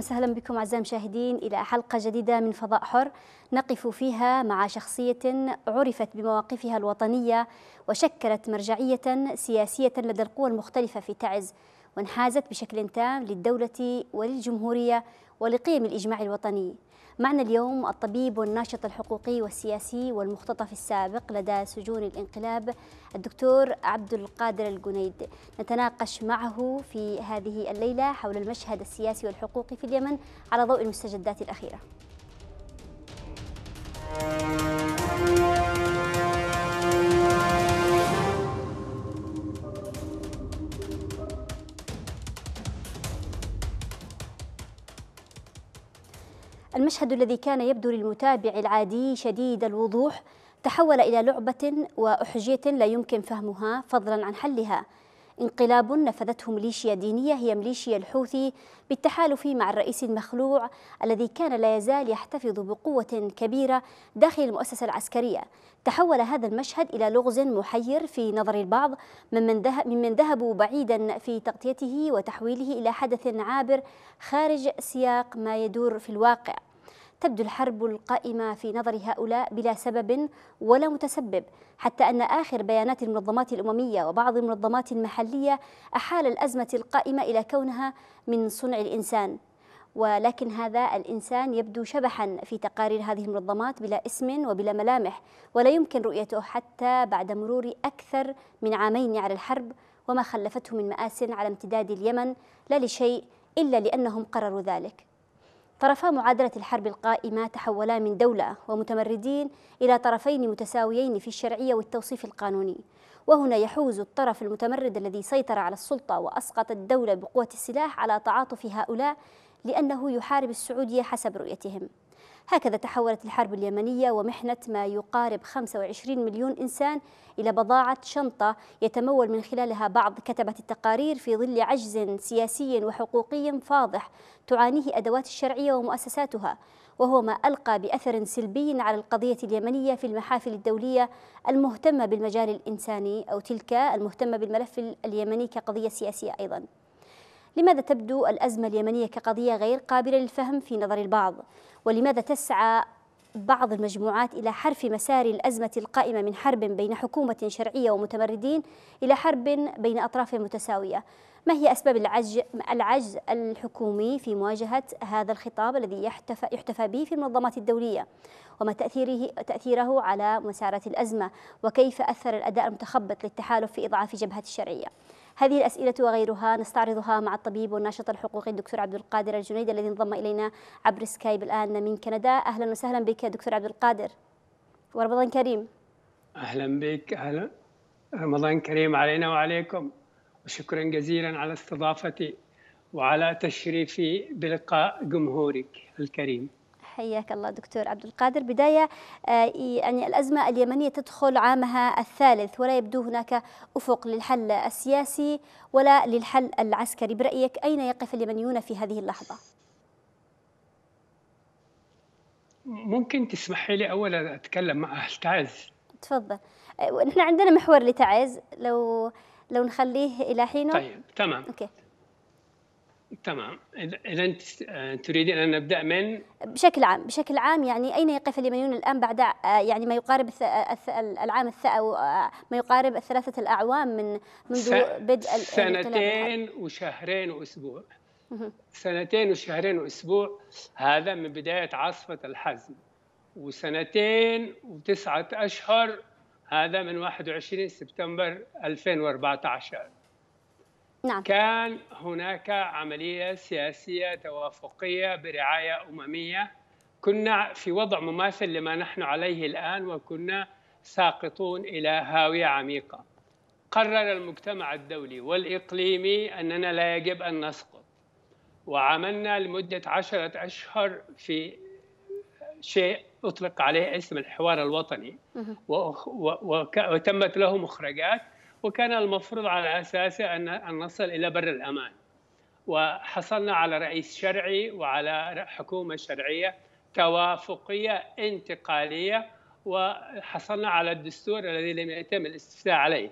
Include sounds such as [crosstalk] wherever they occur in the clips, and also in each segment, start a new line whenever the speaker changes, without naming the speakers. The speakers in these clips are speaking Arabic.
وسهلا بكم أعزائي المشاهدين إلى حلقة جديدة من فضاء حر نقف فيها مع شخصية عرفت بمواقفها الوطنية وشكلت مرجعية سياسية لدى القوى المختلفة في تعز وانحازت بشكل تام للدولة وللجمهورية ولقيم الإجماع الوطني معنا اليوم الطبيب والناشط الحقوقي والسياسي والمختطف السابق لدى سجون الانقلاب الدكتور عبد القادر الجنيد نتناقش معه في هذه الليلة حول المشهد السياسي والحقوقي في اليمن على ضوء المستجدات الأخيرة المشهد الذي كان يبدو للمتابع العادي شديد الوضوح تحول إلى لعبة وأحجية لا يمكن فهمها فضلا عن حلها انقلاب نفذته ميليشيا دينية هي ميليشيا الحوثي بالتحالف مع الرئيس المخلوع الذي كان لا يزال يحتفظ بقوة كبيرة داخل المؤسسة العسكرية تحول هذا المشهد إلى لغز محير في نظر البعض ممن, ذهب ممن ذهبوا بعيدا في تغطيته وتحويله إلى حدث عابر خارج سياق ما يدور في الواقع تبدو الحرب القائمة في نظر هؤلاء بلا سبب ولا متسبب حتى أن آخر بيانات المنظمات الأممية وبعض المنظمات المحلية أحال الأزمة القائمة إلى كونها من صنع الإنسان ولكن هذا الإنسان يبدو شبحا في تقارير هذه المنظمات بلا اسم وبلا ملامح ولا يمكن رؤيته حتى بعد مرور أكثر من عامين على الحرب وما خلفته من مآس على امتداد اليمن لا لشيء إلا لأنهم قرروا ذلك طرفا معادلة الحرب القائمة تحولا من دولة ومتمردين إلى طرفين متساويين في الشرعية والتوصيف القانوني وهنا يحوز الطرف المتمرد الذي سيطر على السلطة وأسقط الدولة بقوة السلاح على تعاطف هؤلاء لأنه يحارب السعودية حسب رؤيتهم هكذا تحولت الحرب اليمنية ومحنة ما يقارب 25 مليون إنسان إلى بضاعة شنطة يتمول من خلالها بعض كتبة التقارير في ظل عجز سياسي وحقوقي فاضح تعانيه أدوات الشرعية ومؤسساتها وهو ما ألقى بأثر سلبي على القضية اليمنية في المحافل الدولية المهتمة بالمجال الإنساني أو تلك المهتمة بالملف اليمني كقضية سياسية أيضاً لماذا تبدو الأزمة اليمنية كقضية غير قابلة للفهم في نظر البعض ولماذا تسعى بعض المجموعات إلى حرف مسار الأزمة القائمة من حرب بين حكومة شرعية ومتمردين إلى حرب بين أطراف متساوية ما هي أسباب العجز, الحكومي في مواجهة هذا الخطاب الذي يحتفى, يحتفى به في المنظمات الدولية وما تأثيره, تأثيره على مسارات الأزمة وكيف أثر الأداء المتخبط للتحالف في إضعاف جبهة الشرعية هذه الأسئلة وغيرها نستعرضها مع الطبيب والناشط الحقوقي الدكتور عبد القادر الجنيد الذي انضم إلينا عبر سكايب الآن من كندا أهلا وسهلا بك دكتور عبد القادر ورمضان كريم
أهلا بك أهلا رمضان كريم علينا وعليكم وشكرا جزيلا على استضافتي وعلى تشريفي بلقاء جمهورك الكريم
حياك الله دكتور عبد القادر بداية آه، يعني الأزمة اليمنية تدخل عامها الثالث ولا يبدو هناك أفق للحل السياسي ولا للحل العسكري برأيك أين يقف اليمنيون في هذه اللحظة؟
ممكن تسمحي لي أولا أتكلم مع تعز
تفضل آه، نحن عندنا محور لتعز لو لو نخليه إلى حينه طيب تمام أوكي.
تمام اذا آه، تريدين ان نبدا من
بشكل عام بشكل عام يعني اين يقف اليمنيون الان بعد آه، يعني ما يقارب آه، العام أو ما يقارب ثلاثه الاعوام من منذ بدء سنتين
وشهرين واسبوع سنتين وشهرين واسبوع هذا من بدايه عاصفه الحزم وسنتين وتسعه اشهر هذا من 21 سبتمبر 2014
نعم. كان
هناك عملية سياسية توافقية برعاية أممية كنا في وضع مماثل لما نحن عليه الآن وكنا ساقطون إلى هاوية عميقة قرر المجتمع الدولي والإقليمي أننا لا يجب أن نسقط وعملنا لمدة عشرة أشهر في شيء أطلق عليه اسم الحوار الوطني وتمت له مخرجات وكان المفروض على أساسه أن نصل إلى بر الأمان وحصلنا على رئيس شرعي وعلى حكومة شرعية توافقية انتقالية وحصلنا على الدستور الذي لم يتم الاستفتاء عليه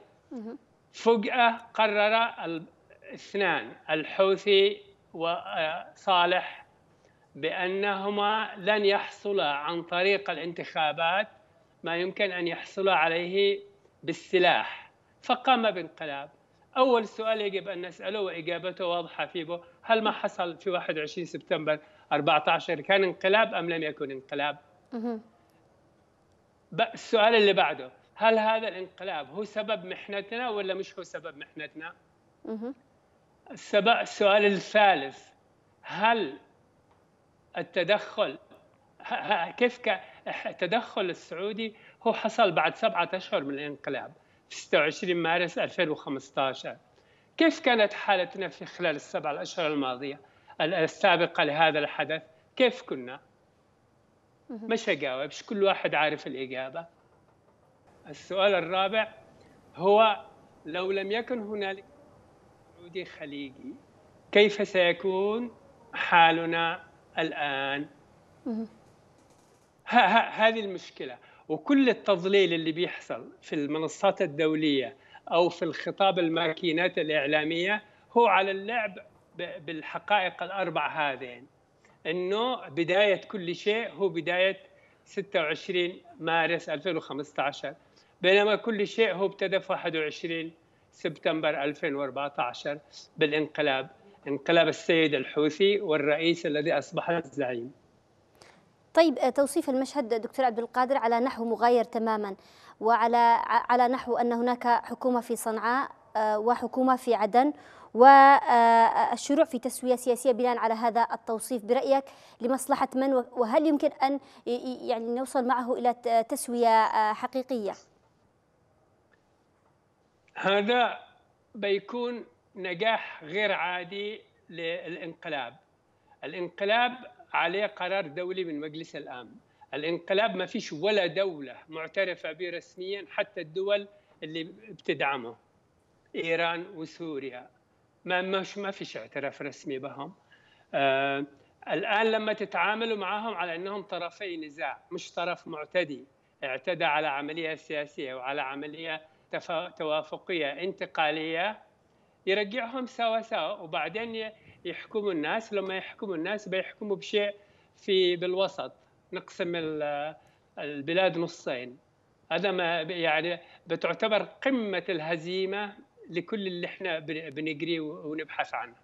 فجأة قرر الاثنان الحوثي وصالح بأنهما لن يحصل عن طريق الانتخابات ما يمكن أن يحصل عليه بالسلاح فقام بانقلاب أول سؤال يجب أن نسأله وإجابته واضحة فيه هل ما حصل في 21 سبتمبر 14 كان انقلاب أم لم يكن انقلاب السؤال اللي بعده هل هذا الانقلاب هو سبب محنتنا ولا مش هو سبب محنتنا السبب السؤال الثالث هل التدخل كيف التدخل السعودي هو حصل بعد سبعة أشهر من الانقلاب 26 مارس 2015 كيف كانت حالتنا في خلال السبع الأشهر الماضية السابقة لهذا الحدث كيف كنا مش هجاوبش كل واحد عارف الإجابة السؤال الرابع هو لو لم يكن هنالك سعودي خليجي كيف سيكون حالنا الآن هذه المشكلة وكل التضليل اللي بيحصل في المنصات الدوليه او في الخطاب الماكينات الاعلاميه هو على اللعب بالحقائق الاربع هذين انه بدايه كل شيء هو بدايه 26 مارس 2015 بينما كل شيء هو ابتدى في 21 سبتمبر 2014 بالانقلاب انقلاب السيد الحوثي والرئيس الذي اصبح الزعيم
طيب آه، توصيف المشهد دكتور عبد القادر على نحو مغاير تماما وعلى على نحو ان هناك حكومه في صنعاء آه، وحكومه في عدن والشروع آه، في تسويه سياسيه بناء على هذا التوصيف برايك لمصلحه من وهل يمكن ان يعني نوصل معه الى تسويه حقيقيه؟
هذا بيكون نجاح غير عادي للانقلاب الانقلاب عليه قرار دولي من مجلس الامن الانقلاب ما فيش ولا دوله معترفه به رسميا حتى الدول اللي بتدعمه ايران وسوريا ما مش ما فيش اعتراف رسمي بهم آه الان لما تتعاملوا معهم على انهم طرفي نزاع مش طرف معتدي اعتدى على عمليه سياسيه وعلى عمليه توافقيه انتقاليه يرجعهم سوا سوا وبعدين يحكموا الناس لما يحكموا الناس بيحكموا بشيء في بالوسط نقسم البلاد نصين هذا ما يعني بتعتبر قمه الهزيمه لكل اللي احنا بنجري ونبحث عنه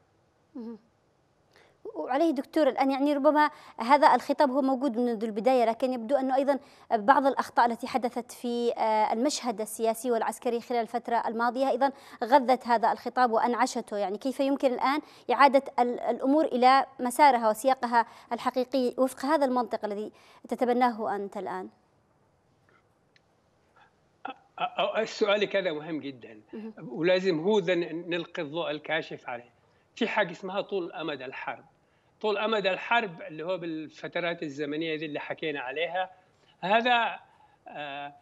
وعليه دكتور الآن يعني ربما هذا الخطاب هو موجود منذ البداية لكن يبدو أنه أيضا بعض الأخطاء التي حدثت في آه، المشهد السياسي والعسكري خلال الفترة الماضية أيضا غذت هذا الخطاب وأنعشته يعني كيف يمكن الآن إعادة الأمور إلى مسارها وسياقها الحقيقي وفق هذا المنطق الذي تتبناه أنت الآن
السؤال كذا مهم جدا ولازم هو نلقي الضوء الكاشف عليه في حاجه اسمها طول امد الحرب طول امد الحرب اللي هو بالفترات الزمنيه دي اللي حكينا عليها هذا آه،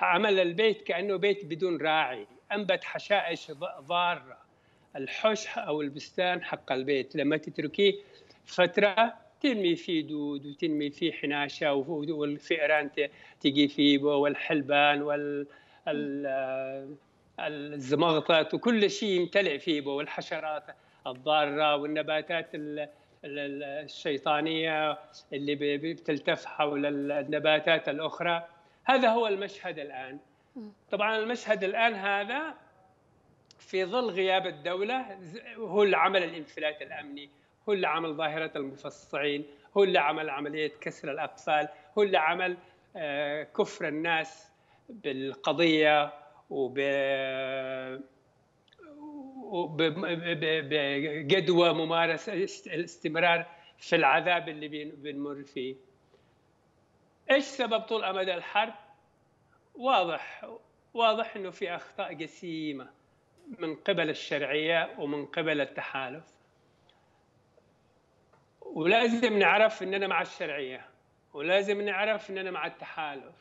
عمل البيت كانه بيت بدون راعي انبت حشائش ضاره الحش او البستان حق البيت لما تتركيه فتره تنمي فيه دود وتنمي فيه حناشه والفئران تجي فيه والحلبان وال آه، الزمغطات وكل شيء يمتلئ فيه والحشرات الضاره والنباتات الشيطانيه اللي بتلتف حول النباتات الاخرى هذا هو المشهد الان طبعا المشهد الان هذا في ظل غياب الدوله هو اللي عمل الانفلات الامني هو اللي عمل ظاهره المفصعين هو اللي عمل عمليه كسر الاقفال هو اللي عمل آه، كفر الناس بالقضيه وب بجدوى ممارسه الاستمرار في العذاب اللي بنمر فيه. ايش سبب طول امد الحرب؟ واضح واضح انه في اخطاء جسيمه من قبل الشرعيه ومن قبل التحالف. ولازم نعرف اننا مع الشرعيه ولازم نعرف اننا مع التحالف.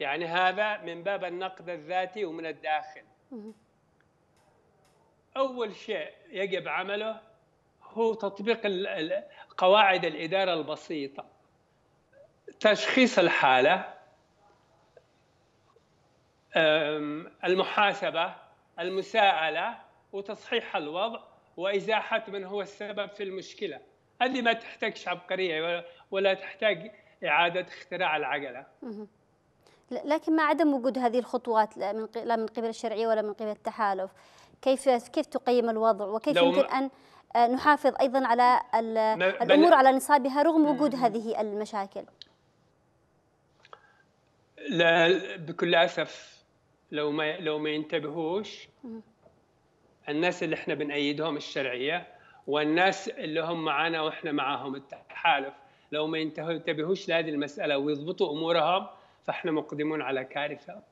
يعني هذا من باب النقد الذاتي ومن الداخل. أول شيء يجب عمله هو تطبيق قواعد الإدارة البسيطة تشخيص الحالة المحاسبة المساءلة وتصحيح الوضع وإزاحة من هو السبب في المشكلة هذه ما تحتاجش عبقرية ولا تحتاج إعادة اختراع العجلة
لكن مع عدم وجود هذه الخطوات لا من قبل الشرعية ولا من قبل التحالف كيف كيف تقيم الوضع وكيف يمكن ان آه، نحافظ ايضا على الامور على نصابها رغم وجود هذه المشاكل
لا بكل اسف لو ما لو ما ينتبهوش الناس اللي احنا بنأيدهم الشرعيه والناس اللي هم معانا واحنا معاهم التحالف لو ما ينتبهوش لهذه المساله ويضبطوا امورهم فاحنا مقدمون على كارثه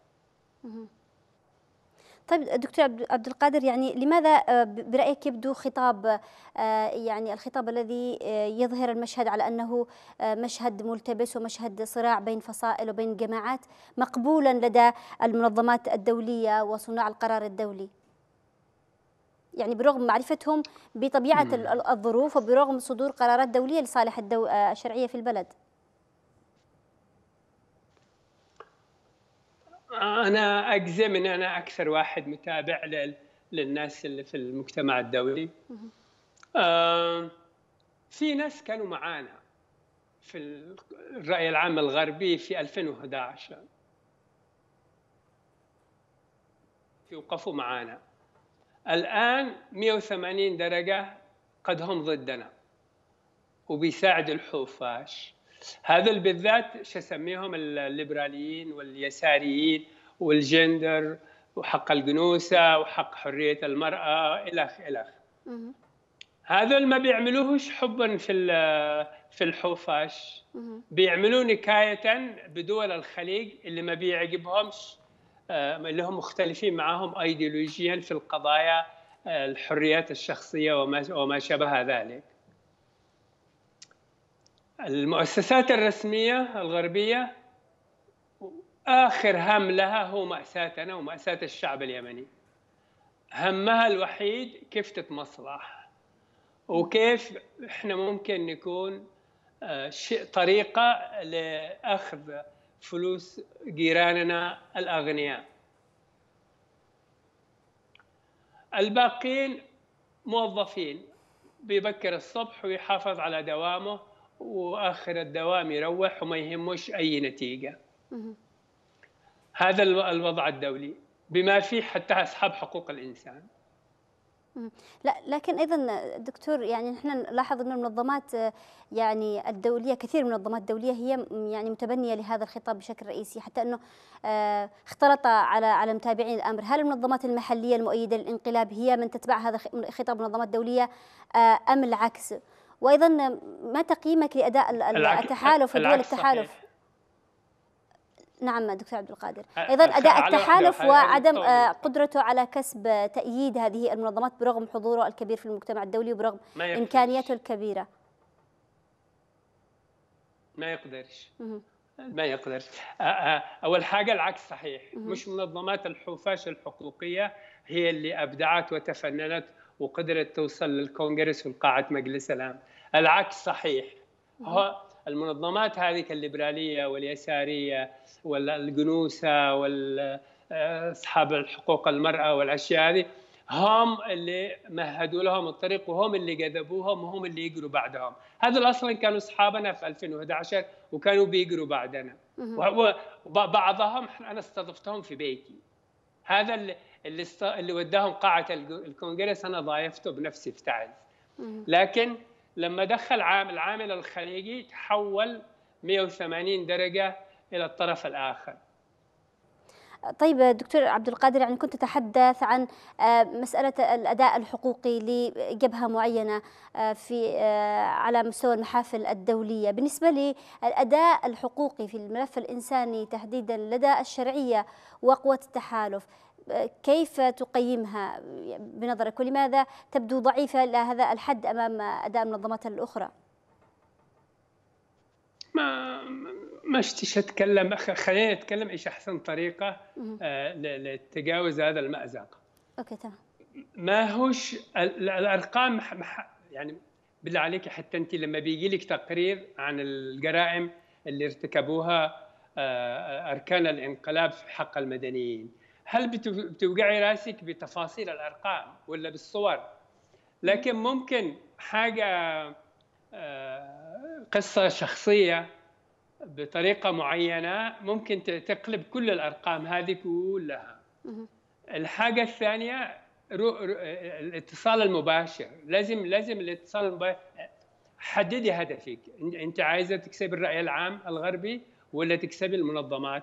طيب دكتور عبد القادر يعني لماذا آه، برايك يبدو خطاب آه، يعني الخطاب الذي آه، يظهر المشهد على انه مشهد ملتبس ومشهد صراع بين فصائل وبين جماعات مقبولا لدى المنظمات الدوليه وصناع القرار الدولي يعني برغم معرفتهم بطبيعه الظروف وبرغم صدور قرارات دوليه لصالح الدو... الشرعيه في البلد
انا اجزم ان انا اكثر واحد متابع للناس اللي في المجتمع الدولي في ناس كانوا معانا في الراي العام الغربي في 2011 يوقفوا معانا الان 180 درجه قد هم ضدنا وبيساعد الحوفاش هذول بالذات شو اسميهم الليبراليين واليساريين والجندر وحق الجنوسه وحق حريه المراه الخ الخ هذول ما بيعملوهش حبا في في الحوفاش بيعملوه نكايه بدول الخليج اللي ما بيعجبهمش آه، اللي هم مختلفين معاهم ايديولوجيا في القضايا آه، الحريات الشخصيه وما وما شابه ذلك المؤسسات الرسمية الغربية آخر هم لها هو مأساتنا ومأساة الشعب اليمني همها الوحيد كيف تتمصلح وكيف احنا ممكن نكون آه، طريقة لأخذ فلوس جيراننا الأغنياء الباقين موظفين بيبكر الصبح ويحافظ على دوامه واخر الدوام يروح وما يهموش اي نتيجه هذا الوضع الدولي بما فيه حتى اصحاب حقوق الانسان
لا لكن ايضا دكتور يعني نحن نلاحظ ان المنظمات يعني الدوليه كثير من المنظمات الدوليه هي يعني متبنيه لهذا الخطاب بشكل رئيسي حتى انه آه، اختلط على على متابعين الامر، هل المنظمات المحليه المؤيده للانقلاب هي من تتبع هذا خطاب منظمات دوليه آه، ام العكس؟ وايضا ما تقييمك لاداء التحالف دول التحالف نعم دكتور عبد القادر ايضا اداء التحالف وعدم آه، قدرته على كسب تاييد هذه المنظمات برغم حضوره الكبير في المجتمع الدولي وبرغم امكانياته الكبيره
ما يقدرش ما يقدرش اول حاجه العكس صحيح مش منظمات الحفاش الحقوقيه هي اللي ابدعت وتفننت وقدرت توصل للكونغرس والقاعة مجلس الأمن العكس صحيح هو المنظمات هذه الليبرالية واليسارية والجنوسة والأصحاب آه، الحقوق المرأة والأشياء هذه هم اللي مهدوا لهم الطريق وهم اللي جذبوهم وهم اللي يجروا بعدهم هذول اصلا كانوا اصحابنا في 2011 وكانوا بيجروا بعدنا وبعضهم انا استضفتهم في بيتي هذا اللي است... اللي وداهم قاعه الكونغرس انا ضايفته بنفسي في تعز لكن لما دخل العامل الخليجي تحول 180 درجه الى الطرف الاخر
طيب دكتور عبد القادر يعني كنت تتحدث عن آه، مسألة الأداء الحقوقي لجبهة معينة آه، في آه، على مستوى المحافل الدولية بالنسبة للأداء الحقوقي في الملف الإنساني تحديدا لدى الشرعية وقوة التحالف كيف تقيمها بنظرك ولماذا تبدو ضعيفة إلى هذا الحد أمام أداء المنظمات الأخرى
ما ما شتيش أتكلم خلينا نتكلم إيش أحسن طريقة آه، لتجاوز هذا المأزق أوكي تمام ما هوش الأرقام يعني بالله عليك حتى أنت لما بيجي لك تقرير عن الجرائم اللي ارتكبوها آه، أركان الانقلاب في حق المدنيين هل بتوقعي راسك بتفاصيل الارقام ولا بالصور لكن ممكن حاجه آه، قصه شخصيه بطريقه معينه ممكن تقلب كل الارقام هذه كلها الحاجه الثانيه الاتصال المباشر لازم لازم الاتصال المباشر حددي هدفك انت عايزه تكسبي الراي العام الغربي ولا تكسبي المنظمات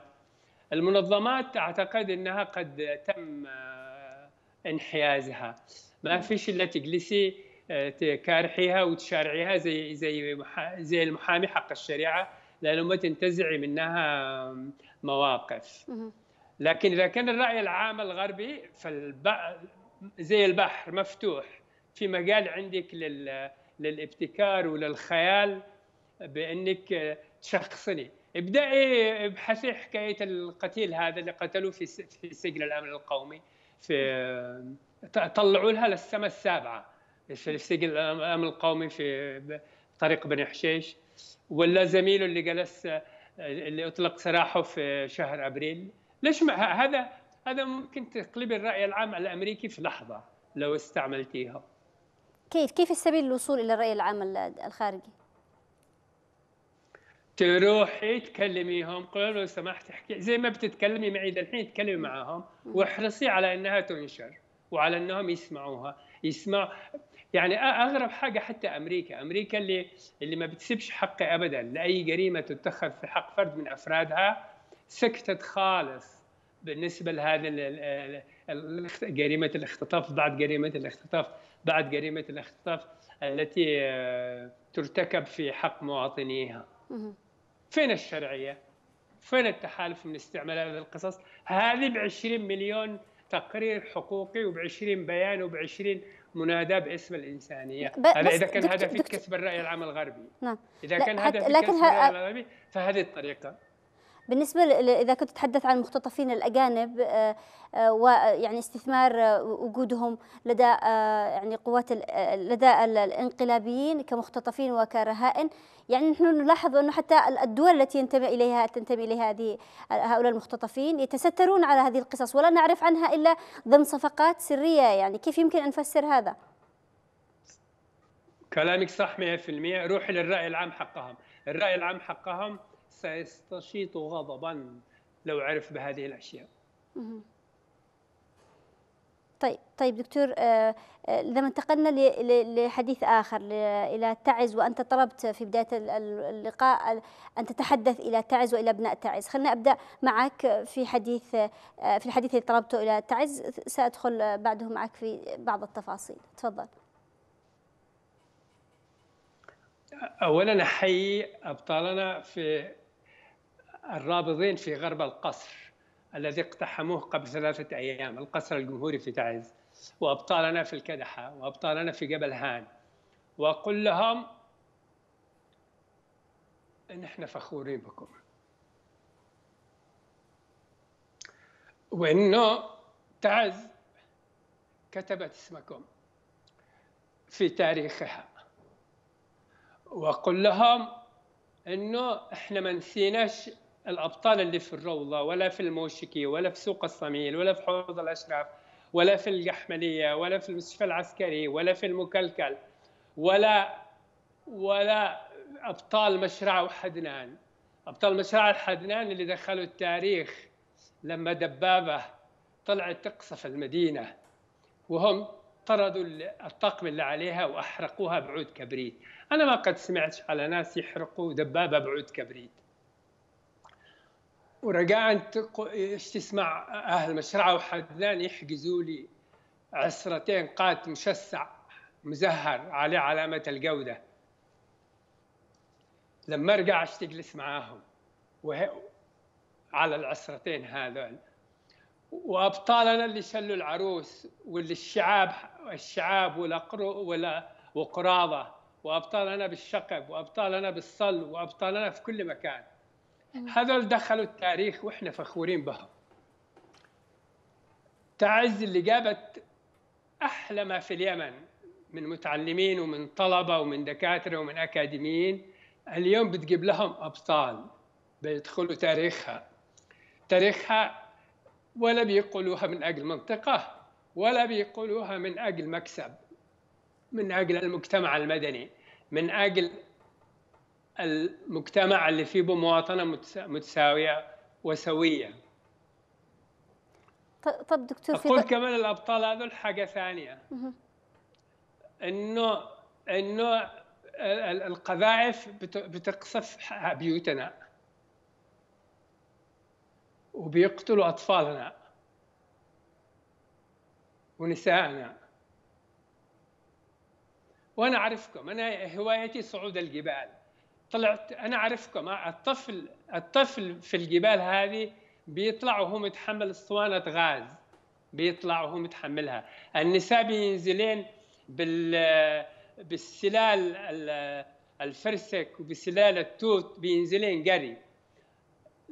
المنظمات اعتقد انها قد تم آه، انحيازها ما فيش الا تجلسي آه، تكارحيها وتشارعيها زي زي زي المحامي حق الشريعه لانه ما تنتزعي منها مواقف لكن اذا كان الراي العام الغربي فالب... زي البحر مفتوح في مجال عندك لل... للابتكار وللخيال بانك آه، تشخصني ابدعي ابحثي حكايه القتيل هذا اللي قتلوه في في سجن الامن القومي في طلعوا لها للسماء السابعه في سجن الامن القومي في طريق بني حشيش ولا زميله اللي جلس اللي اطلق سراحه في شهر ابريل ليش ما هذا هذا ممكن تقلبي الراي العام الامريكي في لحظه لو استعملتيها
كيف كيف السبيل للوصول الى الراي العام الخارجي
تروحي تكلميهم قولي لو سمحت احكي زي ما بتتكلمي معي الحين تكلمي معاهم واحرصي على انها تنشر وعلى انهم يسمعوها يسمع يعني اغرب حاجه حتى امريكا امريكا اللي اللي ما بتسيبش حقي ابدا لاي جريمه تتخذ في حق فرد من افرادها سكتت خالص بالنسبه لهذا جريمه الاختطاف بعد جريمه الاختطاف بعد جريمه الاختطاف التي آه، ترتكب في حق مواطنيها فين الشرعيه؟ فين التحالف من استعمال هذه القصص؟ هذه ب 20 مليون تقرير حقوقي وب 20 بيان وب 20 مناداه باسم الانسانيه هذا اذا كان هدفي كسب الراي العام الغربي نعم اذا كان هدفي كسب الراي العام آه، الغربي فهذه الطريقه
بالنسبة إذا كنت تتحدث عن المختطفين الأجانب آه، آه، ويعني استثمار آه، وجودهم لدى يعني قوات لدى الانقلابيين كمختطفين وكرهائن يعني نحن نلاحظ أنه حتى الدول التي ينتمي إليها تنتمي إليها هذه هؤلاء المختطفين يتسترون على هذه القصص ولا نعرف عنها إلا ضمن صفقات سرية يعني كيف يمكن أن نفسر هذا؟
كلامك صح 100% روح للرأي العام حقهم الرأي العام حقهم سيستشيط غضبا لو عرف بهذه الاشياء.
طيب طيب دكتور آه، آه، لما انتقلنا لحديث اخر الى تعز وانت طلبت في بدايه اللقاء ان تتحدث الى تعز والى ابناء تعز، خلينا ابدا معك في حديث آه، في الحديث اللي طلبته الى تعز سادخل بعده معك في بعض التفاصيل، تفضل.
اولا احيي ابطالنا في الرابضين في غرب القصر الذي اقتحموه قبل ثلاثة أيام القصر الجمهوري في تعز وأبطالنا في الكدحة وأبطالنا في جبل هان وقل لهم إن إحنا فخورين بكم وإنه تعز كتبت اسمكم في تاريخها وقل لهم انه احنا ما نسيناش الابطال اللي في الروضه ولا في الموشكي ولا في سوق الصميل ولا في حوض الاشراف ولا في الجحمليه ولا في المستشفى العسكري ولا في المكلكل ولا ولا ابطال مشرع وحدنان ابطال مشرع الحدنان اللي دخلوا التاريخ لما دبابه طلعت تقصف المدينه وهم طردوا الطاقم اللي عليها واحرقوها بعود كبريت انا ما قد سمعت على ناس يحرقوا دبابه بعود كبريت ورجعت ايش تسمع اهل مشرعه وحدان يحجزوا لي عسرتين قات مشسع مزهر عليه علامه الجوده لما ارجع تجلس معاهم على العسرتين هذول وابطالنا اللي شلوا العروس واللي الشعاب الشعاب والأقرو... ولا وقراضه وابطالنا بالشقب وابطالنا بالصل وابطالنا في كل مكان هذول دخلوا التاريخ واحنا فخورين بهم تعز اللي جابت احلى ما في اليمن من متعلمين ومن طلبه ومن دكاتره ومن اكاديميين اليوم بتجيب لهم ابطال بيدخلوا تاريخها تاريخها ولا بيقولوها من اجل منطقه ولا بيقولوها من اجل مكسب من اجل المجتمع المدني من اجل المجتمع اللي فيه مواطنه متساويه وسويه
طب دكتور اقول
كمان الابطال هذول حاجه ثانيه انه انه القذائف بتقصف بيوتنا وبيقتلوا اطفالنا ونسائنا وانا اعرفكم انا هوايتي صعود الجبال طلعت انا اعرفكم الطفل الطفل في الجبال هذه بيطلع وهو متحمل اسطوانه غاز بيطلع وهو متحملها النساء بينزلين بال بالسلال الفرسك وبسلال التوت بينزلين قري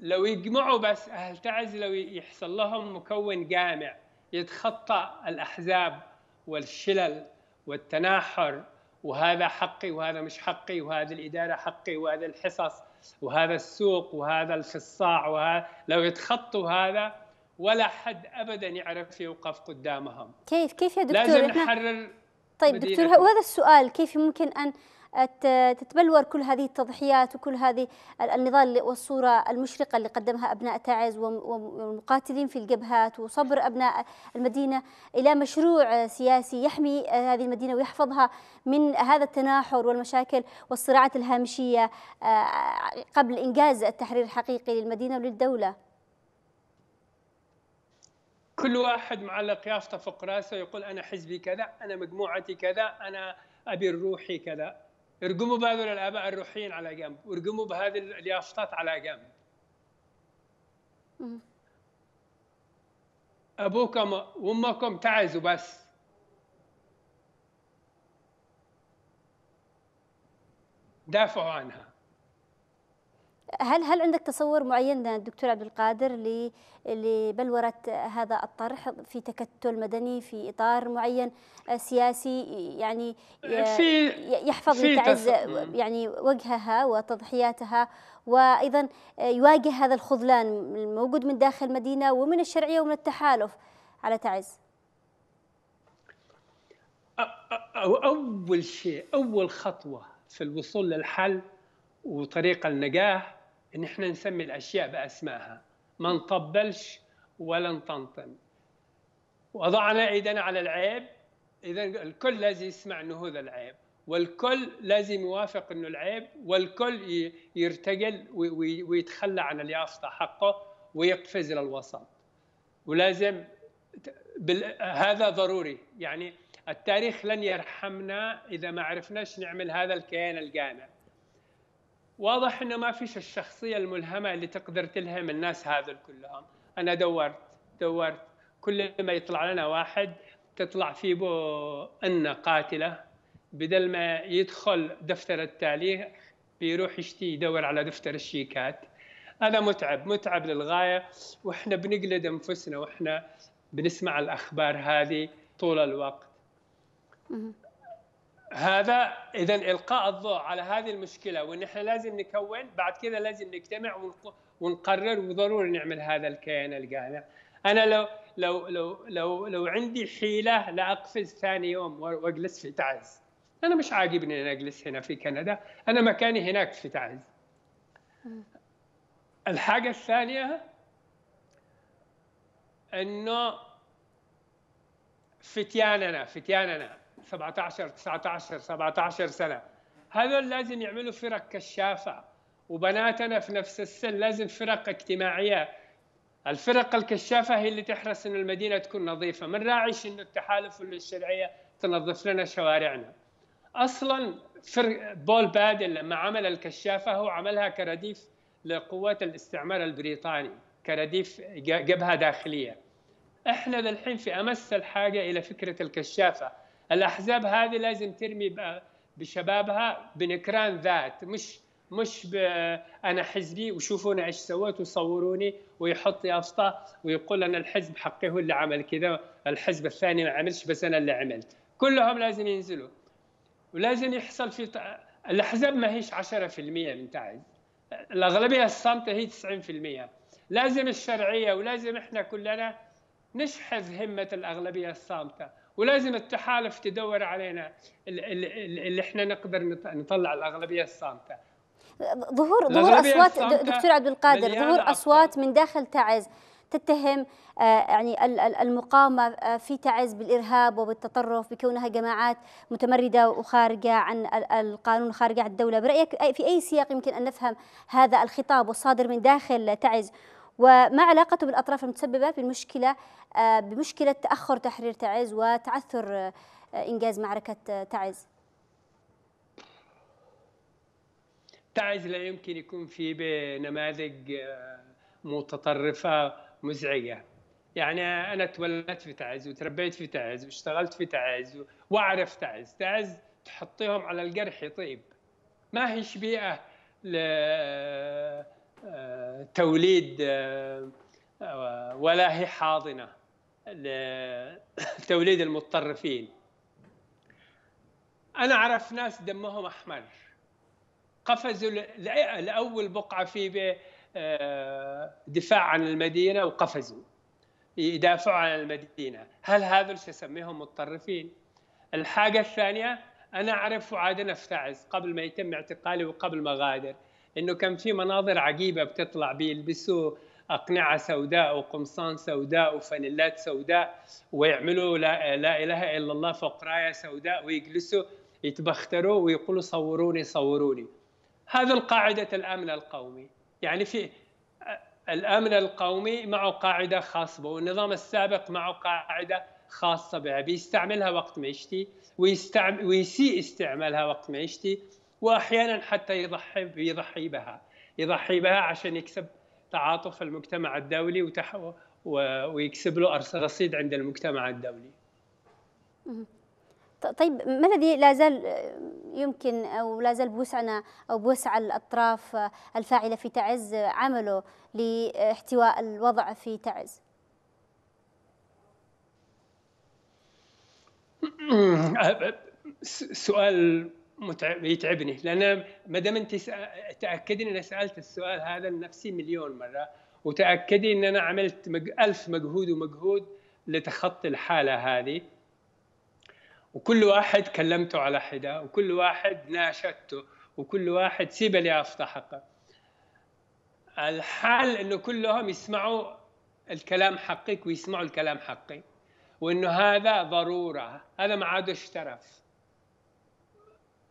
لو يجمعوا بس اهل تعز لو يحصل لهم مكون جامع يتخطى الاحزاب والشلل والتناحر وهذا حقي وهذا مش حقي وهذه الاداره حقي وهذا الحصص وهذا السوق وهذا الخصاع وهذا لو يتخطوا هذا ولا حد ابدا يعرف يوقف قدامهم كيف
كيف يا دكتور لازم نحرر
طيب دكتور وهذا
السؤال كيف ممكن ان تتبلور كل هذه التضحيات وكل هذه النضال والصورة المشرقة اللي قدمها أبناء تعز ومقاتلين في الجبهات وصبر أبناء المدينة إلى مشروع سياسي يحمي هذه المدينة ويحفظها من هذا التناحر والمشاكل والصراعات الهامشية آه، قبل إنجاز التحرير الحقيقي للمدينة وللدولة
كل واحد معلق يافطه فوق راسه يقول انا حزبي كذا انا مجموعتي كذا انا ابي الروحي كذا ارقموا بهذول الاباء الروحيين على جنب ارقموا بهذه اليافطات على جنب ابوكم وامكم تعزوا بس دافعوا عنها
هل هل عندك تصور معين دكتور عبد القادر لبلوره هذا الطرح في تكتل مدني في اطار معين آه، سياسي يعني آه، آه، في يحفظ تعز يعني وجهها وتضحياتها وايضا يواجه هذا الخذلان الموجود من داخل المدينه ومن الشرعيه ومن التحالف على تعز
اول شيء اول خطوه في الوصول للحل وطريقه النجاح ان احنا نسمي الاشياء باسمائها ما نطبلش ولا نطنطن وضعنا ايدنا على العيب اذا الكل لازم يسمع انه هذا العيب والكل لازم يوافق انه العيب والكل يرتجل ويتخلى عن اللي حقه ويقفز للوسط ولازم بال... هذا ضروري يعني التاريخ لن يرحمنا اذا ما عرفناش نعمل هذا الكيان الجانب واضح انه ما فيش الشخصيه الملهمه اللي تقدر تلهم الناس هذول كلهم انا دورت دورت كل ما يطلع لنا واحد تطلع في بو ان قاتله بدل ما يدخل دفتر التاليخ بيروح يشتي يدور على دفتر الشيكات هذا متعب متعب للغايه واحنا بنقلد انفسنا واحنا بنسمع الاخبار هذه طول الوقت هذا اذا القاء الضوء على هذه المشكله وان احنا لازم نكون بعد كذا لازم نجتمع ونقرر وضروري نعمل هذا الكيان الجامع انا لو لو لو لو لو عندي حيله لاقفز ثاني يوم واجلس في تعز انا مش عاجبني ان اجلس هنا في كندا انا مكاني هناك في تعز الحاجه الثانيه انه فتياننا فتياننا 17 19 17 سنه هذول لازم يعملوا فرق كشافه وبناتنا في نفس السن لازم فرق اجتماعيه الفرق الكشافه هي اللي تحرص ان المدينه تكون نظيفه ما نراعيش انه التحالف الشرعيه تنظف لنا شوارعنا اصلا فرق بول بادل لما عمل الكشافه هو عملها كرديف لقوات الاستعمار البريطاني كرديف جبهه داخليه احنا للحين في امس الحاجه الى فكره الكشافه الاحزاب هذه لازم ترمي بشبابها بنكران ذات مش مش انا حزبي وشوفوني ايش سويت وصوروني ويحط يافطه ويقول انا الحزب حقي هو اللي عمل كذا الحزب الثاني ما عملش بس انا اللي عملت كلهم لازم ينزلوا ولازم يحصل في الاحزاب ما هيش 10% من تعز الاغلبيه الصامته هي 90% لازم الشرعيه ولازم احنا كلنا نشحذ همه الاغلبيه الصامته ولازم التحالف تدور علينا اللي احنا نقدر نطلع الاغلبيه الصامته
ظهور ظهور اصوات دكتور عبد القادر ظهور اصوات من داخل تعز تتهم آه، يعني المقاومة آه، في تعز بالإرهاب وبالتطرف بكونها جماعات متمردة وخارجة عن القانون خارجة عن الدولة برأيك في أي سياق يمكن أن نفهم هذا الخطاب والصادر من داخل تعز وما علاقته بالأطراف المتسببة بالمشكله آه، بمشكلة تأخر تحرير تعز وتعثر آه، إنجاز معركة آه، تعز
تعز لا يمكن يكون في نماذج متطرفة مزعجة يعني أنا تولدت في تعز وتربيت في تعز واشتغلت في تعز وأعرف تعز تعز تحطيهم على الجرح طيب ما هيش بيئة توليد آه، آه، ولا هي حاضنه لتوليد [coughs] المتطرفين انا اعرف ناس دمهم احمر قفزوا لاول بقعه في آه، دفاع عن المدينه وقفزوا يدافعوا عن المدينه هل هذول سسميهم متطرفين الحاجه الثانيه انا اعرف وعاد افتعز قبل ما يتم اعتقالي وقبل ما غادر انه كان في مناظر عجيبه بتطلع بيلبسوا اقنعه سوداء وقمصان سوداء وفانيلات سوداء ويعملوا لا, لا اله الا الله فوق رايه سوداء ويجلسوا يتبختروا ويقولوا صوروني صوروني هذا القاعده الامن القومي يعني في الامن القومي معه قاعده خاصه به والنظام السابق معه قاعده خاصه به بيستعملها وقت ما يشتي ويستعمل ويسيء استعمالها وقت ما يشتي واحيانا حتى يضحي يضحي بها يضحي بها عشان يكسب تعاطف المجتمع الدولي وتح... ويكسب له رصيد عند المجتمع الدولي.
طيب ما الذي لا زال آه، يمكن او لا زال بوسعنا او بوسع الاطراف آه، الفاعله في تعز عمله لاحتواء الوضع في تعز؟ [clears throat]
أه، سؤال متعب يتعبني لان ما دام انت تاكدي اني سالت السؤال هذا لنفسي مليون مره وتاكدي ان انا عملت مج... الف مجهود ومجهود لتخطي الحاله هذه وكل واحد كلمته على حده وكل واحد ناشدته وكل واحد سيب لي افتحقه الحال انه كلهم يسمعوا الكلام حقك ويسمعوا الكلام حقي وانه هذا ضروره هذا ما عادش ترف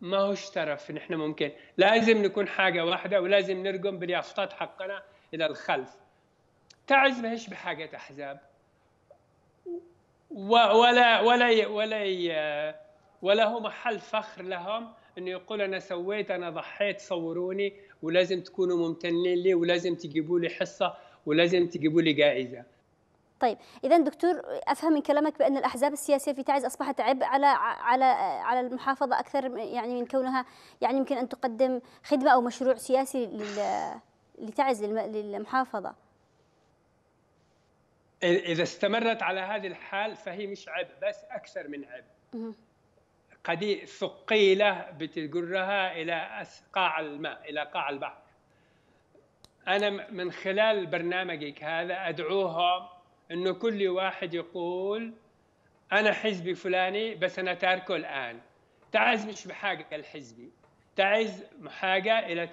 ما هوش ترف نحن ممكن لازم نكون حاجة واحدة ولازم نرقم باليافطات حقنا إلى الخلف تعز ما هيش بحاجة أحزاب ولا ولا ولا ولا هو محل فخر لهم انه يقول انا سويت انا ضحيت صوروني ولازم تكونوا ممتنين لي ولازم تجيبوا لي حصه ولازم تجيبوا لي جائزه
طيب اذا دكتور افهم من كلامك بان الاحزاب السياسيه في تعز اصبحت عبء على على على المحافظه اكثر يعني من كونها يعني يمكن ان تقدم خدمه او مشروع سياسي لتعز للمحافظه
اذا استمرت على هذه الحال فهي مش عبء بس اكثر من عبء قد ثقيله بتجرها الى قاع الماء الى قاع البحر انا من خلال برنامجك هذا ادعوهم انه كل واحد يقول انا حزبي فلاني بس انا تاركه الان تعز مش بحاجه الحزبي تعز حاجه الى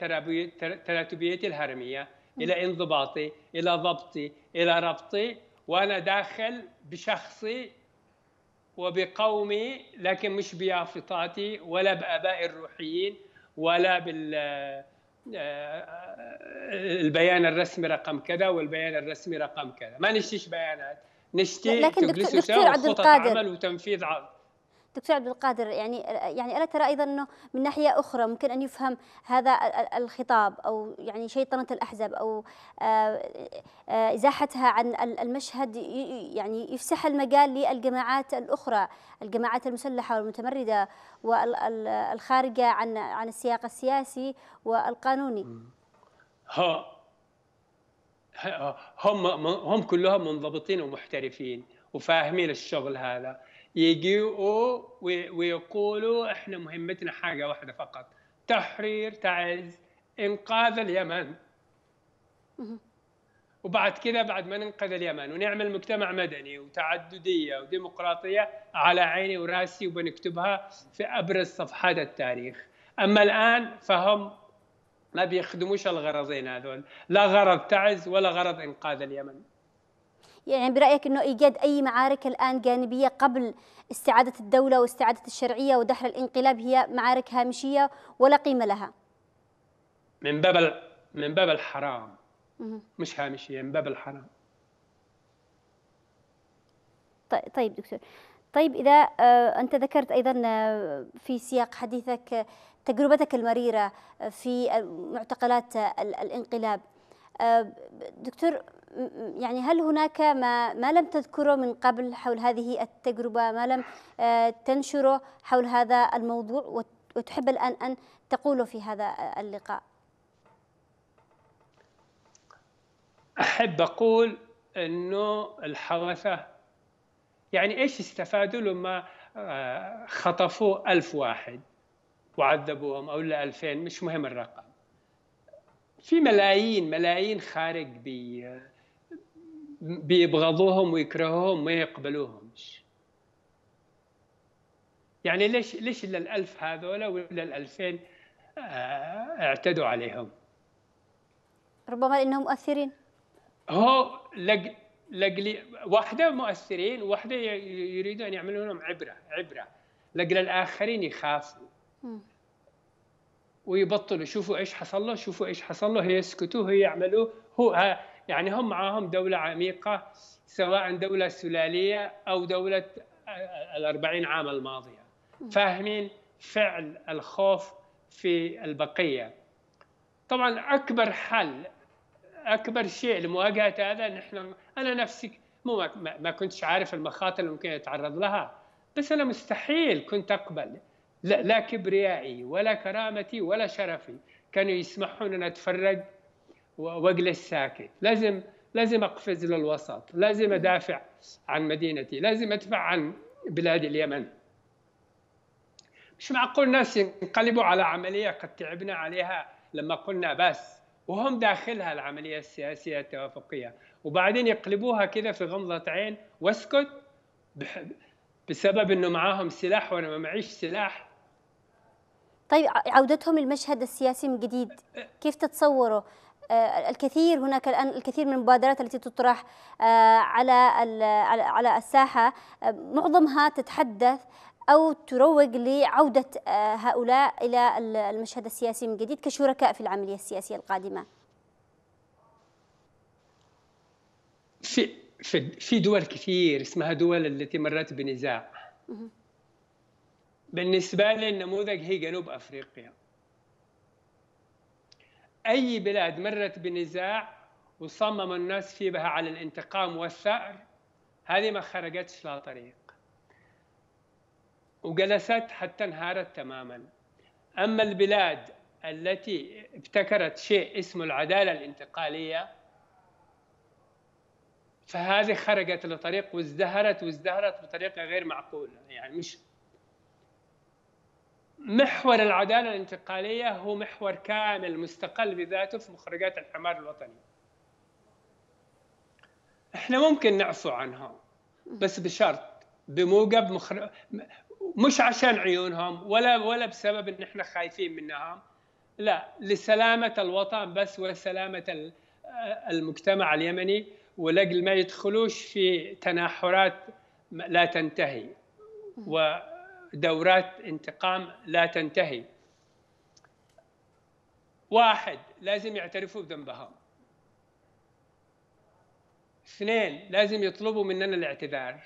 تراتبيتي الهرميه الى انضباطي الى ضبطي الى ربطي وانا داخل بشخصي وبقومي لكن مش بيافطاتي ولا بابائي الروحيين ولا بال آه، البيان الرسمي رقم كذا والبيان الرسمي رقم كذا ما نشتيش بيانات نشتي لكن دكتور, دكتور عبد القادر وتنفيذ عرض
دكتور عبد القادر يعني يعني الا ترى ايضا انه من ناحيه اخرى ممكن ان يفهم هذا الخطاب او يعني شيطنه الاحزاب او آه، آه، ازاحتها عن المشهد يعني يفسح المجال للجماعات الاخرى الجماعات المسلحه والمتمرده والخارجه عن عن السياق السياسي والقانوني
ها هم هم كلهم منضبطين ومحترفين وفاهمين الشغل هذا يجيئوا ويقولوا احنا مهمتنا حاجه واحده فقط تحرير تعز انقاذ اليمن وبعد كده بعد ما ننقذ اليمن ونعمل مجتمع مدني وتعدديه وديمقراطيه على عيني وراسي وبنكتبها في ابرز صفحات التاريخ اما الان فهم ما بيخدموش الغرضين هذول لا غرض تعز ولا غرض انقاذ اليمن
يعني برايك انه ايجاد اي معارك الان جانبيه قبل استعاده الدوله واستعاده الشرعيه ودحر الانقلاب هي معارك هامشيه ولا قيمه لها
من باب من باب الحرام مش هامشيه من باب الحرام
طيب دكتور طيب إذا آه، أنت ذكرت أيضا آه، في سياق حديثك آه، تجربتك المريرة في معتقلات الانقلاب آه، دكتور يعني هل هناك ما ما لم تذكره من قبل حول هذه التجربه ما لم آه، تنشره حول هذا الموضوع وتحب الان ان تقوله في هذا آه، اللقاء
احب اقول انه الحرثه يعني ايش استفادوا لما خطفوا ألف واحد وعذبوهم او لا 2000 مش مهم الرقم في ملايين ملايين خارج بي بيبغضوهم ويكرهوهم وما يقبلوهمش يعني ليش ليش الا الألف هذول ولا الألفين آه، اعتدوا عليهم
ربما لأنهم مؤثرين
هو لق لجل واحدة مؤثرين واحدة يريدوا أن يعملوا لهم عبرة عبرة لقل الآخرين يخافوا ويبطلوا شوفوا ايش حصل له شوفوا ايش حصل له هي يعملوا هو يعني هم معاهم دولة عميقة سواء دولة سلالية أو دولة الأربعين عام الماضية فاهمين فعل الخوف في البقية طبعا أكبر حل أكبر شيء لمواجهة هذا نحن أنا نفسي مو ما كنتش عارف المخاطر اللي ممكن يتعرض لها بس أنا مستحيل كنت أقبل لا, لا كبريائي ولا كرامتي ولا شرفي كانوا يسمحون أن أتفرج وأجلس ساكت لازم لازم أقفز للوسط لازم أدافع عن مدينتي لازم أدفع عن بلاد اليمن مش معقول ناس ينقلبوا على عملية قد تعبنا عليها لما قلنا بس وهم داخلها العملية السياسية التوافقية وبعدين يقلبوها كذا في غمضة عين واسكت بسبب انه معاهم سلاح وانا ما معيش سلاح
طيب عودتهم للمشهد السياسي من جديد كيف تتصوره آه، الكثير هناك الان الكثير من المبادرات التي تطرح آه، على على الساحه آه، معظمها تتحدث او تروج لعوده هؤلاء الى المشهد السياسي من جديد كشركاء في العمليه السياسيه القادمه.
في في دول كثير اسمها دول التي مرت بنزاع. بالنسبة للنموذج هي جنوب أفريقيا أي بلاد مرت بنزاع وصمم الناس فيها على الانتقام والثأر هذه ما خرجتش لا طريق وجلست حتى انهارت تماما أما البلاد التي ابتكرت شيء اسمه العدالة الانتقالية فهذه خرجت لطريق وازدهرت وازدهرت بطريقة غير معقولة يعني مش محور العداله الانتقاليه هو محور كامل مستقل بذاته في مخرجات الحمار الوطني. احنا ممكن نعفو عنها بس بشرط بموجب مخر... مش عشان عيونهم ولا ولا بسبب ان احنا خايفين منها لا لسلامه الوطن بس وسلامه المجتمع اليمني ولاجل ما يدخلوش في تناحرات لا تنتهي و دورات انتقام لا تنتهي واحد لازم يعترفوا بذنبهم اثنين لازم يطلبوا مننا الاعتذار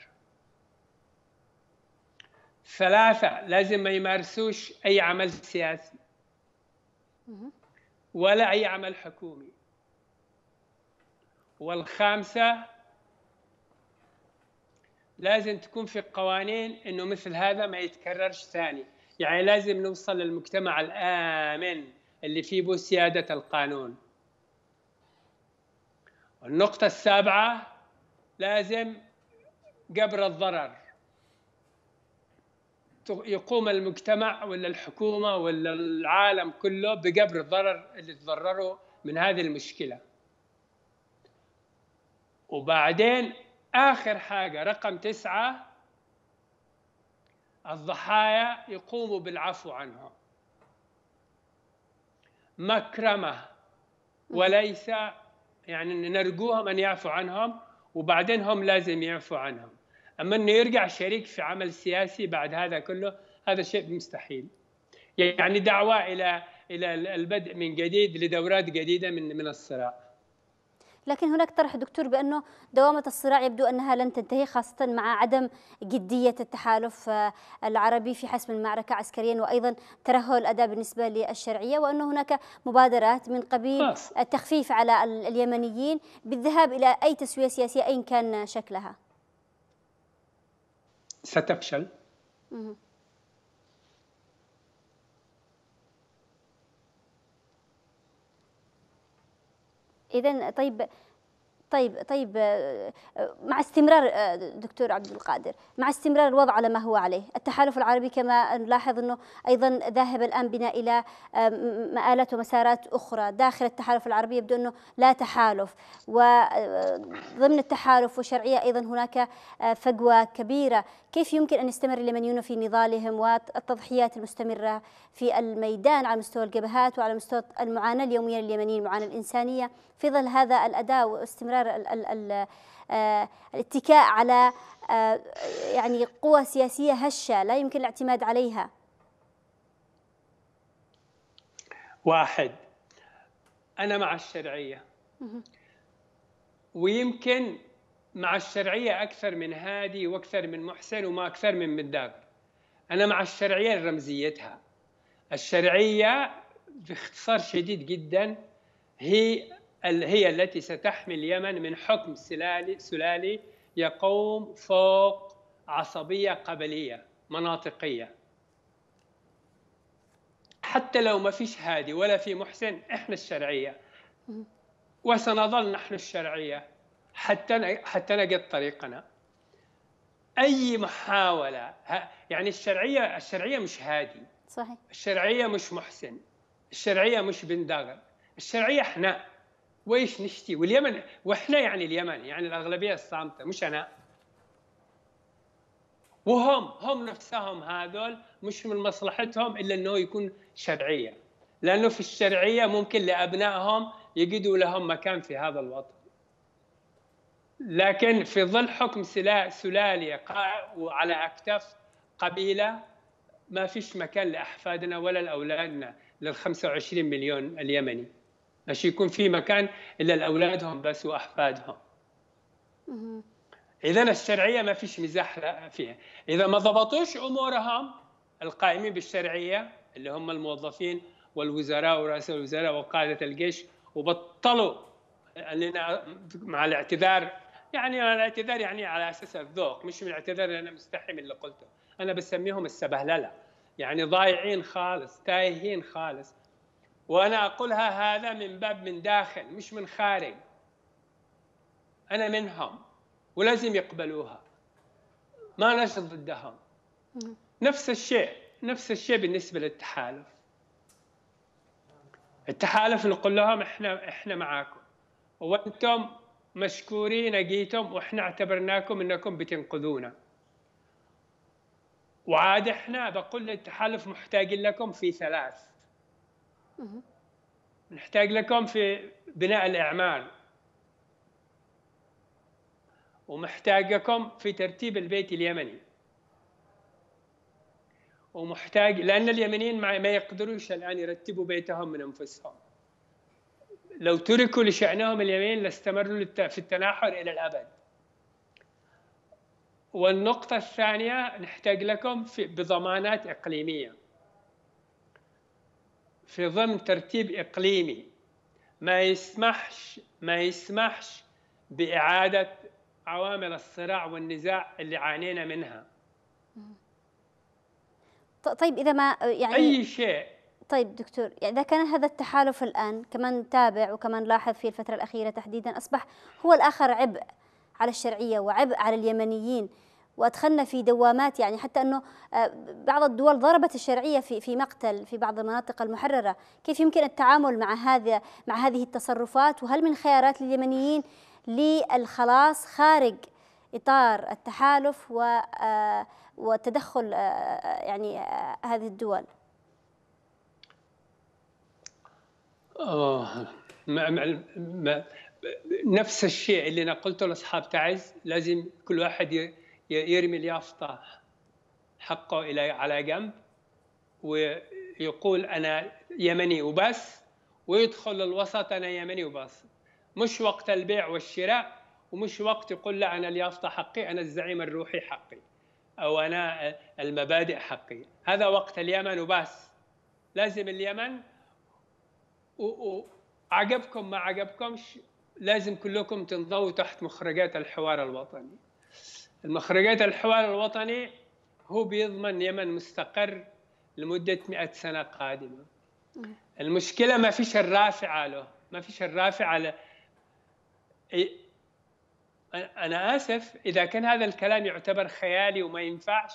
ثلاثة لازم ما يمارسوش أي عمل سياسي ولا أي عمل حكومي والخامسة لازم تكون في قوانين انه مثل هذا ما يتكررش ثاني يعني لازم نوصل للمجتمع الامن اللي فيه بو سياده القانون النقطه السابعه لازم قبر الضرر يقوم المجتمع ولا الحكومه ولا العالم كله بقبر الضرر اللي تضرره من هذه المشكله وبعدين آخر حاجة رقم تسعة الضحايا يقوموا بالعفو عنها مكرمة وليس يعني نرجوهم أن يعفو عنهم وبعدين هم لازم يعفو عنهم أما أنه يرجع شريك في عمل سياسي بعد هذا كله هذا شيء مستحيل يعني دعوة إلى إلى البدء من جديد لدورات جديدة من من الصراع
لكن هناك طرح دكتور بأنه دوامة الصراع يبدو أنها لن تنتهي خاصة مع عدم جدية التحالف آه، العربي في حسم المعركة عسكريا وأيضا ترهل الأداء بالنسبة للشرعية وأنه هناك مبادرات من قبيل التخفيف على اليمنيين بالذهاب إلى أي تسوية سياسية أيا كان شكلها
ستفشل
اذا طيب طيب طيب آه، آه، مع استمرار آه، دكتور عبد القادر مع استمرار الوضع على ما هو عليه التحالف العربي كما نلاحظ أنه أيضا ذاهب الآن بنا إلى مآلات ومسارات أخرى داخل التحالف العربي يبدو أنه لا تحالف وضمن التحالف وشرعية أيضا هناك فجوة كبيرة كيف يمكن أن يستمر اليمنيون في نضالهم والتضحيات المستمرة في الميدان على مستوى الجبهات وعلى مستوى المعاناة اليومية لليمنيين المعاناة الإنسانية في ظل هذا الأداء واستمرار قرار ال ال ال آه، الاتكاء على آه، يعني قوى سياسية هشة لا يمكن الاعتماد عليها
واحد أنا مع الشرعية ويمكن مع الشرعية أكثر من هادي وأكثر من محسن وما أكثر من مداب أنا مع الشرعية لرمزيتها الشرعية باختصار شديد جدا هي هي التي ستحمي اليمن من حكم سلالي, سلالي يقوم فوق عصبية قبلية مناطقية حتى لو ما فيش هادي ولا في محسن احنا الشرعية وسنظل نحن الشرعية حتى حتى نجد طريقنا اي محاوله يعني الشرعيه الشرعيه مش هادي صحيح الشرعيه مش محسن الشرعيه مش بن الشرعيه احنا ويش نشتي واليمن واحنا يعني اليمن يعني الاغلبيه الصامته مش انا وهم هم نفسهم هذول مش من مصلحتهم الا انه يكون شرعيه لانه في الشرعيه ممكن لابنائهم يجدوا لهم مكان في هذا الوطن لكن في ظل حكم سلالي قائع وعلى اكتاف قبيله ما فيش مكان لاحفادنا ولا لاولادنا لل 25 مليون اليمني باش يكون في مكان الا لاولادهم بس واحفادهم اذا الشرعيه ما فيش مزاح فيها اذا ما ضبطوش امورهم القائمين بالشرعيه اللي هم الموظفين والوزراء ورؤساء الوزراء وقاده الجيش وبطلوا لنا مع الاعتذار يعني الاعتذار يعني على اساس الذوق مش من الاعتذار انا مستحي من اللي قلته انا بسميهم السبهلله يعني ضايعين خالص تايهين خالص وأنا أقولها هذا من باب من داخل مش من خارج أنا منهم ولازم يقبلوها ما نشر ضدهم نفس الشيء نفس الشيء بالنسبة للتحالف التحالف نقول لهم احنا احنا معاكم وانتم مشكورين جيتم واحنا اعتبرناكم انكم بتنقذونا وعاد احنا بقول للتحالف محتاجين لكم في ثلاث نحتاج لكم في بناء الإعمال ومحتاجكم في ترتيب البيت اليمني ومحتاج لأن اليمنيين ما يقدروش الآن يرتبوا بيتهم من أنفسهم لو تركوا لشأنهم اليمين لاستمروا في التناحر إلى الأبد والنقطة الثانية نحتاج لكم في بضمانات إقليمية في ضمن ترتيب إقليمي ما يسمحش ما يسمحش بإعادة عوامل الصراع والنزاع اللي عانينا منها
طيب إذا ما يعني أي شيء طيب دكتور يعني إذا كان هذا التحالف الآن كمان تابع وكمان لاحظ في الفترة الأخيرة تحديدا أصبح هو الآخر عبء على الشرعية وعبء على اليمنيين وادخلنا في دوامات يعني حتى انه آه، بعض الدول ضربت الشرعيه في في مقتل في بعض المناطق المحرره، كيف يمكن التعامل مع هذا مع هذه التصرفات وهل من خيارات لليمنيين للخلاص خارج اطار التحالف و آه، وتدخل آه، يعني هذه الدول؟
آه ما مع مع نفس الشيء اللي انا قلته لاصحاب تعز لازم كل واحد يرمي اليافطة حقه إلى على جنب ويقول أنا يمني وبس ويدخل الوسط أنا يمني وبس مش وقت البيع والشراء ومش وقت يقول لا أنا اليافطة حقي أنا الزعيم الروحي حقي أو أنا المبادئ حقي هذا وقت اليمن وبس لازم اليمن وعجبكم ما عجبكمش لازم كلكم تنضووا تحت مخرجات الحوار الوطني المخرجات الحوار الوطني هو بيضمن يمن مستقر لمدة مئة سنة قادمة المشكلة ما فيش الرافعة له ما فيش الرافعة له أنا آسف إذا كان هذا الكلام يعتبر خيالي وما ينفعش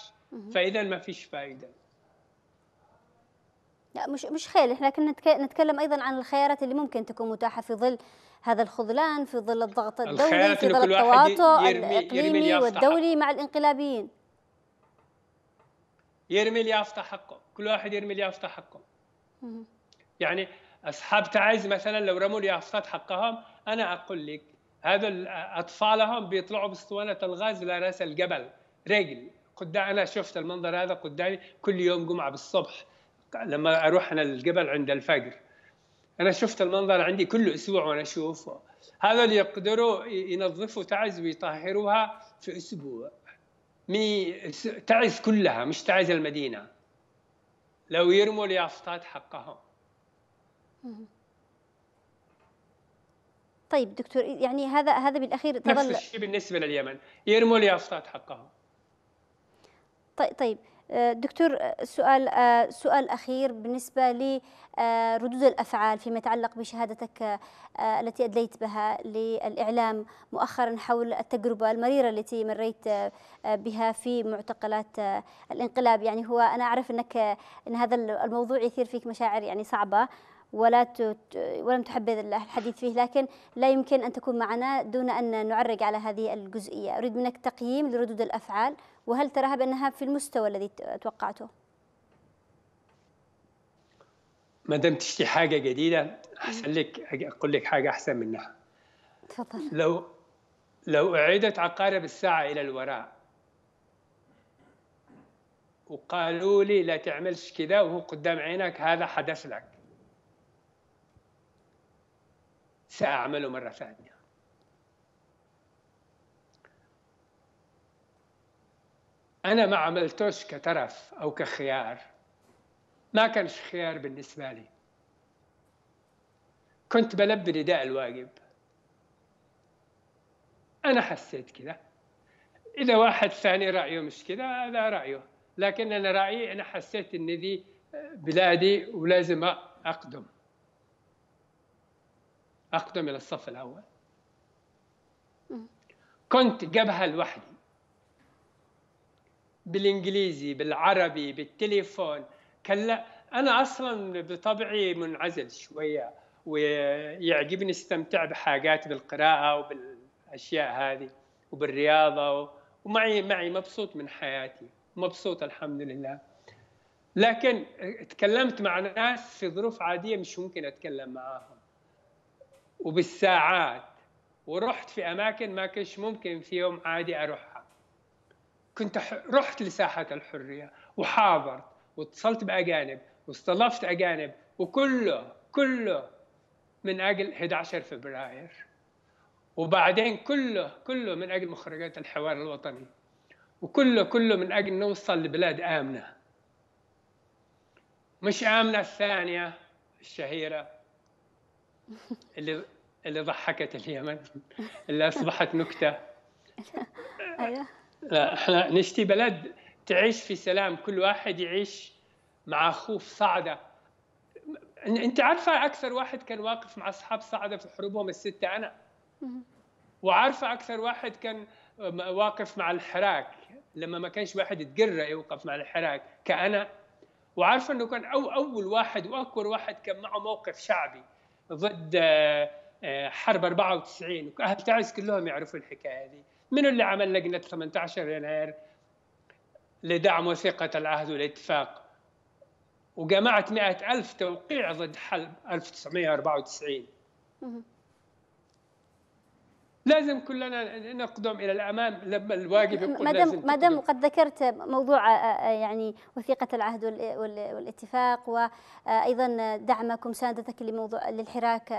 فإذا ما فيش فائدة
لا مش مش خيل احنا كنا نتكلم ايضا عن الخيارات اللي ممكن تكون متاحه في ظل هذا الخذلان في ظل الضغط الدولي في ظل التواطؤ الاقليمي والدولي مع الانقلابيين
يرمي اللي يفتح حقه كل واحد يرمي اللي يفتح حقه يعني اصحاب تعز مثلا لو رموا لي حقهم انا اقول لك هذا اطفالهم بيطلعوا باسطوانه الغاز لراس الجبل رجل قدام انا شفت المنظر هذا قدامي كل يوم جمعه بالصبح لما اروح انا الجبل عند الفجر انا شفت المنظر عندي كل اسبوع وانا اشوفه هذا اللي يقدروا ينظفوا تعز ويطهروها في اسبوع مي تعز كلها مش تعز المدينه لو يرموا اليافطات حقهم
طيب دكتور يعني هذا هذا بالاخير تظل نفس الشيء
بالنسبه لليمن يرموا اليافطات حقهم
طيب طيب دكتور سؤال سؤال اخير بالنسبه لردود الافعال فيما يتعلق بشهادتك التي ادليت بها للاعلام مؤخرا حول التجربه المريره التي مريت بها في معتقلات الانقلاب يعني هو انا اعرف انك ان هذا الموضوع يثير فيك مشاعر يعني صعبه ولا ولم تحبذ الحديث فيه لكن لا يمكن أن تكون معنا دون أن نعرج على هذه الجزئية أريد منك تقييم لردود الأفعال وهل تراها بأنها في المستوى الذي توقعته
ما دام تشتي حاجة جديدة أحسن لك أقول لك حاجة أحسن منها تفضل لو لو أعيدت عقارب الساعة إلى الوراء وقالوا لي لا تعملش كذا وهو قدام عينك هذا حدث لك سأعمله مرة ثانية أنا ما عملتوش كترف أو كخيار ما كانش خيار بالنسبة لي كنت بلبي نداء الواجب أنا حسيت كده إذا واحد ثاني رأيه مش كده هذا رأيه لكن أنا رأيي أنا حسيت إن دي بلادي ولازم أقدم أقدم إلى الصف الأول كنت جبهة لوحدي بالإنجليزي بالعربي بالتليفون كلا أنا أصلا بطبعي منعزل شوية ويعجبني استمتع بحاجات بالقراءة وبالأشياء هذه وبالرياضة ومعي معي مبسوط من حياتي مبسوط الحمد لله لكن تكلمت مع ناس في ظروف عادية مش ممكن أتكلم معاهم وبالساعات ورحت في اماكن ما كنتش ممكن في يوم عادي اروحها كنت رحت لساحه الحريه وحاضرت واتصلت باجانب واستضفت اجانب وكله كله من اجل 11 فبراير وبعدين كله كله من اجل مخرجات الحوار الوطني وكله كله من اجل نوصل لبلاد امنه مش امنه الثانيه الشهيره اللي [laughs] اللي ضحكت اليمن اللي اصبحت نكته [laughs] أيوة. لا احنا نشتي بلد تعيش في سلام كل واحد يعيش مع خوف صعده انت عارفه اكثر واحد كان واقف مع اصحاب صعده في حروبهم السته انا وعارفه اكثر واحد كان واقف مع الحراك لما ما كانش واحد يتقرى يوقف مع الحراك كأنا وعارفه انه كان أو اول واحد واكبر واحد كان معه موقف شعبي ضد آه، آه، حرب 94 واهل تعز كلهم يعرفوا الحكايه هذه من اللي عمل لجنه 18 يناير لدعم وثيقه العهد والاتفاق وجمعت 100 ألف توقيع ضد حلب 1994 لازم كلنا نقدم الى الامام لما الواقف يقول ما دام ما
دام قد ذكرت موضوع آه، آه، يعني وثيقه العهد والاتفاق وايضا دعمك ومساندتك لموضوع للحراك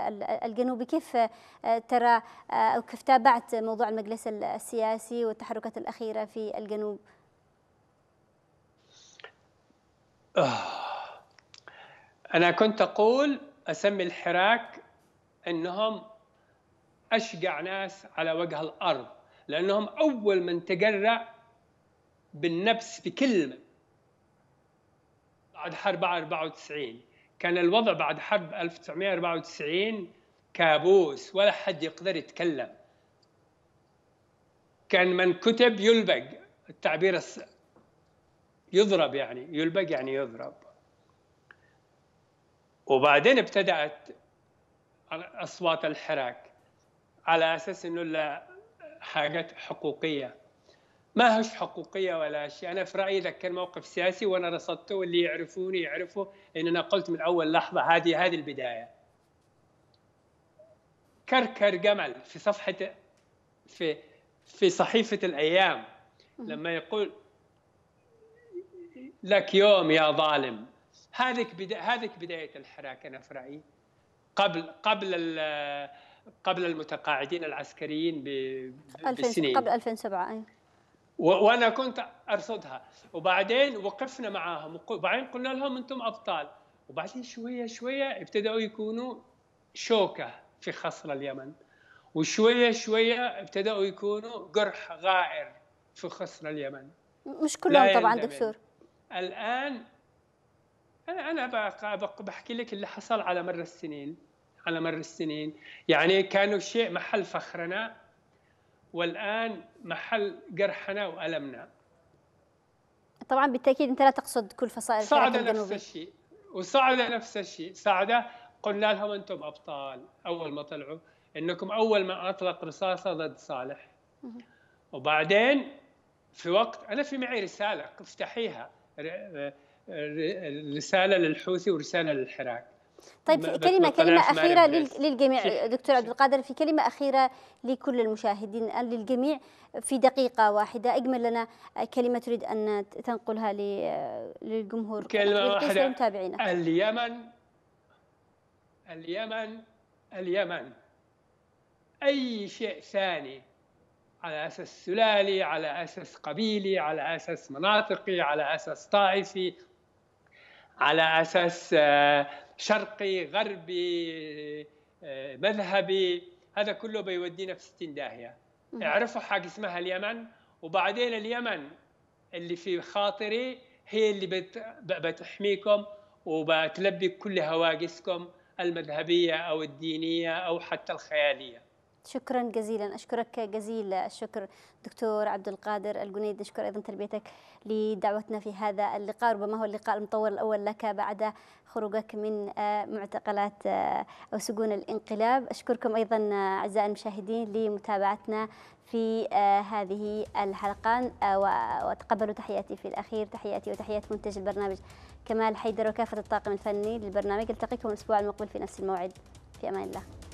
الجنوبي كيف آه، ترى او كيف تابعت موضوع المجلس السياسي والتحركات الاخيره في الجنوب؟
انا كنت اقول اسمي الحراك انهم أشجع ناس على وجه الأرض لأنهم أول من تجرأ بالنفس بكلمة بعد حرب 94 كان الوضع بعد حرب 1994 كابوس ولا حد يقدر يتكلم كان من كتب يلبق التعبير الس... يضرب يعني يلبق يعني يضرب وبعدين ابتدأت أصوات الحراك على اساس انه حاجات حقوقيه ما هوش حقوقيه ولا شيء انا في رايي ذاك كان موقف سياسي وانا رصدته واللي يعرفوني يعرفوا ان انا قلت من اول لحظه هذه هذه البدايه كركر جمل في صفحه في في صحيفه الايام لما يقول لك يوم يا ظالم هذيك بدا هذيك بدايه الحراك انا في رايي قبل قبل قبل المتقاعدين العسكريين بسنين قبل
2007 ايوه
وانا كنت ارصدها وبعدين وقفنا معاهم وبعدين قلنا لهم انتم ابطال وبعدين شويه شويه ابتداوا يكونوا شوكه في خصر اليمن وشويه شويه ابتداوا يكونوا جرح غائر في خصر اليمن
مش كلهم طبعا دكتور
الان انا انا بحكي لك اللي حصل على مر السنين على مر السنين يعني كانوا شيء محل فخرنا والآن محل جرحنا وألمنا
طبعا بالتأكيد أنت لا تقصد كل فصائل صعدة نفس
الشيء وصعدة نفس الشيء صعدة قلنا لهم أنتم أبطال أول ما طلعوا أنكم أول ما أطلق رصاصة ضد صالح وبعدين في وقت أنا في معي رسالة افتحيها رسالة للحوثي ورسالة للحراك طيب كلمه كلمه اخيره
للجميع دكتور عبد القادر في كلمه اخيره لكل المشاهدين للجميع في دقيقه واحده اجمل لنا كلمه تريد ان تنقلها للجمهور كلمه واحده
اليمن اليمن اليمن اي شيء ثاني على اساس سلالي على اساس قبيلي على اساس مناطقي على اساس طائفي على اساس آه شرقي غربي آه، مذهبي هذا كله بيودينا في 60 داهيه اعرفوا حاجه اسمها اليمن وبعدين اليمن اللي في خاطري هي اللي بت... بتحميكم وبتلبي كل هواجسكم المذهبيه او الدينيه او حتى الخياليه
شكرا جزيلا أشكرك جزيل الشكر دكتور عبد القادر الجنيد نشكر أيضا تلبيتك لدعوتنا في هذا اللقاء ربما هو اللقاء المطول الأول لك بعد خروجك من معتقلات أو سجون الانقلاب أشكركم أيضا أعزائي المشاهدين لمتابعتنا في هذه الحلقة وتقبلوا تحياتي في الأخير تحياتي وتحيات منتج البرنامج كمال حيدر وكافة الطاقم الفني للبرنامج التقيكم الأسبوع المقبل في نفس الموعد في أمان الله